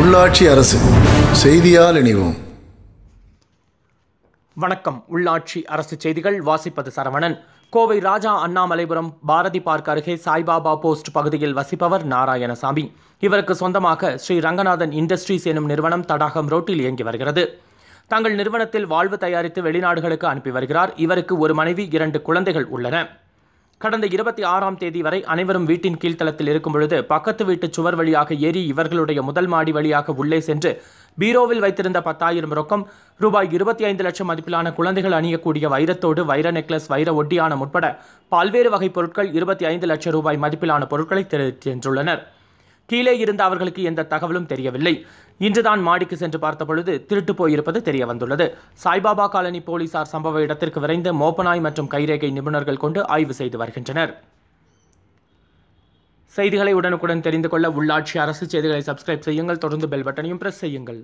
உள்ளாட்சி அரசு செய்தியால் இணைவோம் வணக்கம் உள்ளாட்சி அரசு செய்திகள் வாசிப்பது சரவணன் கோவை ராஜா அண்ணாமலைபுரம் பாரதி பார்க் அருகே சாய்பாபா போஸ்ட் பகுதியில் வசிப்பவர் நாராயணசாமி இவருக்கு சொந்தமாக ஸ்ரீ ரங்கநாதன் இண்டஸ்ட்ரீஸ் எனும் நிறுவனம் தடாகம் ரோட்டில் இயங்கி வருகிறது தங்கள் நிறுவனத்தில் வாழ்வு தயாரித்து வெளிநாடுகளுக்கு அனுப்பி வருகிறார் இவருக்கு ஒரு மனைவி இரண்டு குழந்தைகள் உள்ளன கடந்த இருபத்தி ஆறாம் தேதி வரை அனைவரும் வீட்டின் கீழ்த்தளத்தில் இருக்கும் பொழுது பக்கத்து வீட்டு சுவர் வழியாக ஏறி இவர்களுடைய முதல் மாடி வழியாக உள்ளே சென்று பீரோவில் வைத்திருந்த பத்தாயிரம் ரொக்கம் ரூபாய் இருபத்தி ஐந்து லட்சம் மதிப்பிலான குழந்தைகள் அணியக்கூடிய வைரத்தோடு வைர நெக்லஸ் வைர ஒட்டியானம் உட்பட பல்வேறு வகை பொருட்கள் இருபத்தி ஐந்து லட்சம் ரூபாய் மதிப்பிலான பொருட்களை தெரிவித்து சென்றுள்ளனர் கீழே இருந்த அவர்களுக்கு எந்த தகவலும் தெரியவில்லை இன்றுதான் மாடிக்கு சென்று பார்த்த பொழுது திருட்டு போயிருப்பது தெரிய வந்துள்ளது சாய்பாபா காலனி போலீசார் சம்பவ இடத்திற்கு விரைந்து மோப்பனாய் மற்றும் கைரேகை நிபுணர்கள் கொண்டு ஆய்வு செய்து வருகின்றனர் செய்திகளை உடனுக்குடன் தெரிந்து கொள்ள உள்ளாட்சி அரசு செய்திகளை சப்ஸ்கிரைப் செய்யுங்கள் தொடர்ந்து பெல் பட்டனையும் பிரஸ் செய்யுங்கள்